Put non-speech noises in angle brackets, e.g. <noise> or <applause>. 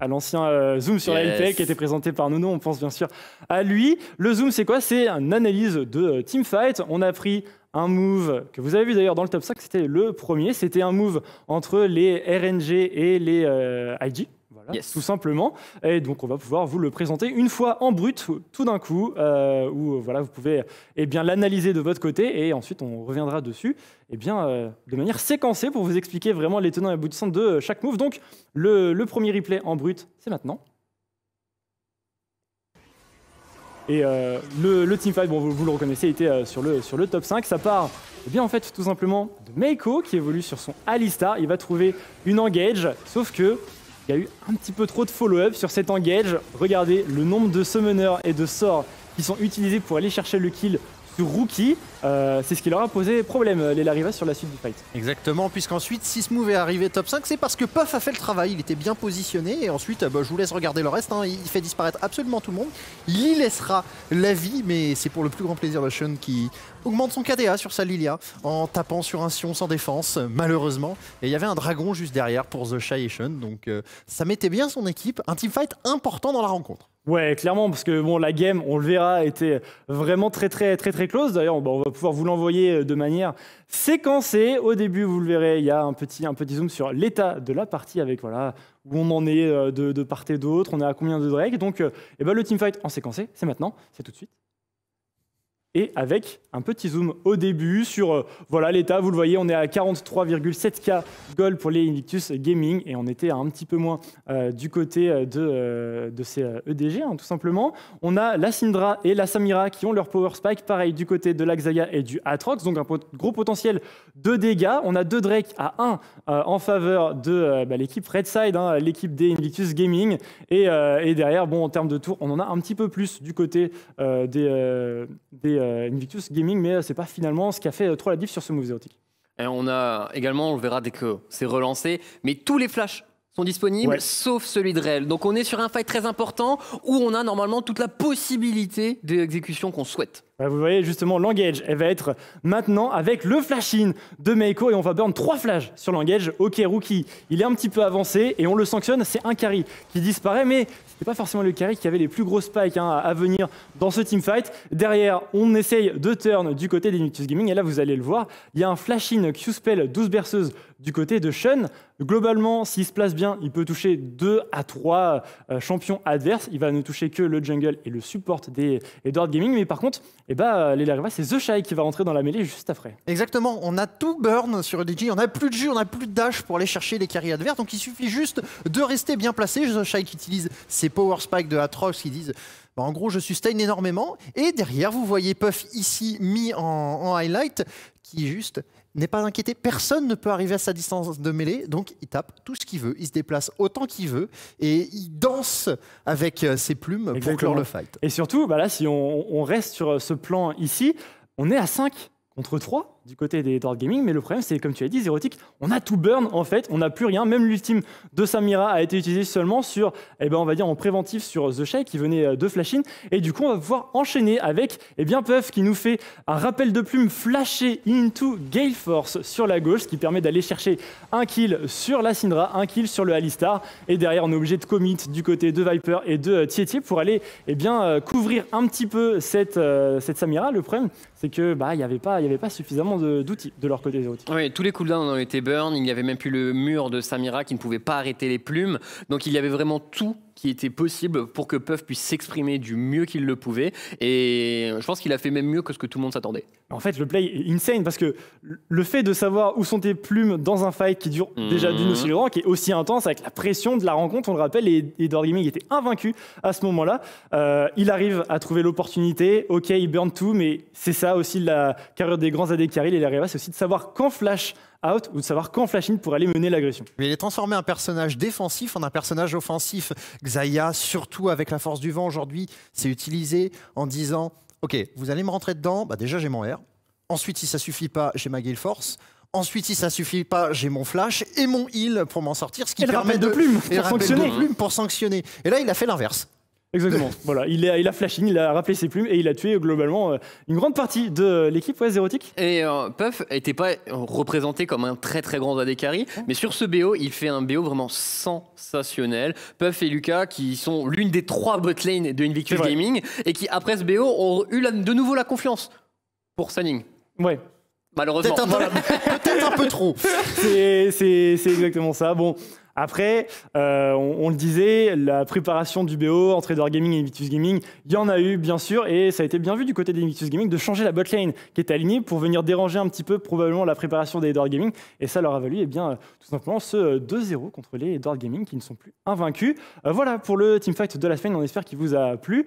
à l'ancien euh, Zoom sur yes. la a qui était présenté par Nono. On pense bien sûr à lui. Le Zoom, c'est quoi C'est une analyse de euh, teamfight. On a pris un move que vous avez vu d'ailleurs dans le top 5, c'était le premier. C'était un move entre les RNG et les euh, IG tout simplement. Et donc, on va pouvoir vous le présenter une fois en brut, tout d'un coup, euh, où euh, voilà, vous pouvez et eh bien l'analyser de votre côté et ensuite on reviendra dessus et eh bien, euh, de manière séquencée pour vous expliquer vraiment les tenants et aboutissants de chaque move. Donc, le, premier replay en brut, c'est maintenant. Et le, team teamfight, bon, vous, le reconnaissez, était sur, le, sur le top 5. Ça part eh bien en fait tout simplement de Meiko qui évolue sur son Alistar. Il va trouver une engage, sauf que il y a eu un petit peu trop de follow-up sur cet engage. Regardez le nombre de summoners et de sorts qui sont utilisés pour aller chercher le kill sur Rookie. Euh, c'est ce qui leur a posé problème, euh, les Lariva, sur la suite du fight. Exactement, puisqu'ensuite, si ce move est arrivé top 5, c'est parce que Puff a fait le travail. Il était bien positionné. Et ensuite, euh, bah, je vous laisse regarder le reste. Hein. Il fait disparaître absolument tout le monde. Il y laissera la vie, mais c'est pour le plus grand plaisir de Sean qui augmente son KDA sur sa Lilia en tapant sur un Sion sans défense, malheureusement. Et il y avait un dragon juste derrière pour The Shyation, donc euh, ça mettait bien son équipe. Un teamfight important dans la rencontre. Ouais, clairement, parce que bon, la game, on le verra, était vraiment très très très très close. D'ailleurs, on va pouvoir vous l'envoyer euh, de manière séquencée. Au début, vous le verrez, il y a un petit zoom sur l'état de la partie avec voilà où on en est euh, de, part et d'autre, on est à combien de drakes. Donc, eh ben, le teamfight en séquencé, c'est maintenant, c'est tout de suite et avec un petit zoom au début sur euh, voilà l'état, vous le voyez, on est à 43,7K gold pour les Invictus Gaming et on était un petit peu moins euh, du côté euh, de, de ces EDG e hein, tout simplement. On a la Syndra et la Samira qui ont leur power spike, pareil du côté de l'Axaga et du Atrox, donc un gros potentiel de dégâts. On a deux Drake à 1 en faveur de bah, l'équipe Redside, hein, l'équipe des Invictus Gaming et, et, derrière, bon en termes de tours, on en a un petit peu plus du côté des, des euh, Invictus Gaming, mais euh, c'est pas finalement ce qui a fait euh, trop la diff sur ce move zéotique. Et on a également, on le verra dès que c'est relancé, mais tous les flashs sont disponibles, sauf celui de Rel. Donc on est sur un fight très important où on a normalement toute la possibilité d'exécution qu'on souhaite. Bah, vous voyez justement Langage, elle va être maintenant avec le flash-in de Meiko et on va burn 3 flashs sur Langage. Ok Rookie, il est un petit peu avancé et on le sanctionne, c'est un carry qui disparaît mais n'est pas forcément le carry qui avait les plus gros spikes hein, à venir dans ce teamfight. Derrière, on essaye de turn du côté des Nutrius Gaming et là vous allez le voir, il y a un flash-in Q-Spell 12 berceuses du côté de Shun. Globalement, s'il se place bien, il peut toucher 2 à 3 euh, champions adverses. Il va ne toucher que le jungle et le support des Edward Gaming. Mais par contre, et bah les c'est The qui va rentrer dans la mêlée juste après. Exactement, on a tout burn sur EDG, on a plus de jus, on a plus de dash pour aller chercher les carries adverses, donc il suffit juste de rester bien placé. The Shy qui utilise ses power spike de Atrox qui disent bah, en gros, je sustain énormément. Et derrière, vous voyez Puff ici mis en, en highlight, qui juste n'est pas inquiété. Personne ne peut arriver à sa distance de mêlée, donc il tape tout ce qu'il veut, il se déplace autant qu'il veut et il danse avec euh, ses plumes pour clore le fight. Et surtout, bah si on, on reste sur euh, ce plan ici, on est à 5 contre 3 du côté des World gaming, mais le problème, c'est comme tu as dit, Zerotic, on a tout burn en fait, on n'a plus rien. Même l'ultime de Samira a été utilisé seulement sur, eh ben, on va dire en préventif sur The Shake qui venait euh, de Flashin. Et du coup, on va pouvoir enchaîner avec, eh bien, Puff qui nous fait un rappel de plume flashé into Gale Force sur la gauche, ce qui permet d'aller chercher un kill sur la Syndra, un kill sur le Alistar. Et derrière, on est obligé de commit du côté de Viper et de euh, Tietie pour aller, eh bien, euh, couvrir un petit peu cette, cette Samira. Le problème, c'est que, bah, n'y avait avait pas suffisamment d'outils de, leur côté. Oui, tous les cooldowns ont été burn. Il n'y avait même plus le mur de Samira qui ne pouvait pas arrêter les plumes. Donc il y avait vraiment tout qui était possible pour que Puff puisse s'exprimer du mieux qu'il le pouvait. Et je pense qu'il a fait même mieux que ce que tout le monde s'attendait. En fait, le play est insane parce que le fait de savoir où sont tes plumes dans un fight qui dure mhm. déjà d'une aussi longue qui est aussi intense avec la pression de la rencontre, on le rappelle, et, Edward Gaming était invaincu à ce moment-là. Euh, il arrive à trouver l'opportunité. Ok, il burn tout, mais c'est ça aussi la carrière des grands AD Caril et la c'est aussi de savoir quand flash out ou de savoir quand in pour aller mener l'agression. Il est transformé un personnage défensif en un personnage offensif. Xayah, surtout avec la force du vent aujourd'hui, c'est utilisé en disant Ok, vous allez me rentrer dedans, bah déjà j'ai mon R. Ensuite, si ça suffit pas, j'ai ma Gale Force. Ensuite, si ça suffit pas, j'ai mon flash et mon heal pour m'en sortir, ce qui permet de, pour sanctionner. Et là, il a fait l'inverse. Exactement. <laughs> voilà, il a, il a flashing, il a rappelé ses plumes et il a tué euh, globalement euh, une grande partie de l'équipe ouais, zérotique. Et euh, Puff n'était pas représenté comme un très très grand Adekari, mais sur ce BO, il fait un BO vraiment sensationnel. Puff et Lucas, qui sont l'une des trois botlanes de Invictus Gaming, et qui après ce BO ont eu de nouveau la confiance pour Sunning. Ouais, Malheureusement. Peut-être un, peu, un, peu trop. <laughs> C'est exactement ça. Bon, après, euh, on, le disait, la préparation du BO entre Edward Gaming et Invictus Gaming, il y en a eu bien sûr, et ça a été bien vu du côté des Vitus Gaming de changer la botlane qui était alignée pour venir déranger un petit peu probablement la préparation des Edward Gaming, et ça leur a valu eh bien, tout simplement ce 2-0 contre les Edward Gaming qui ne sont plus invaincus. Euh, voilà pour le Team Fight de la semaine, on espère qu'il vous a plu.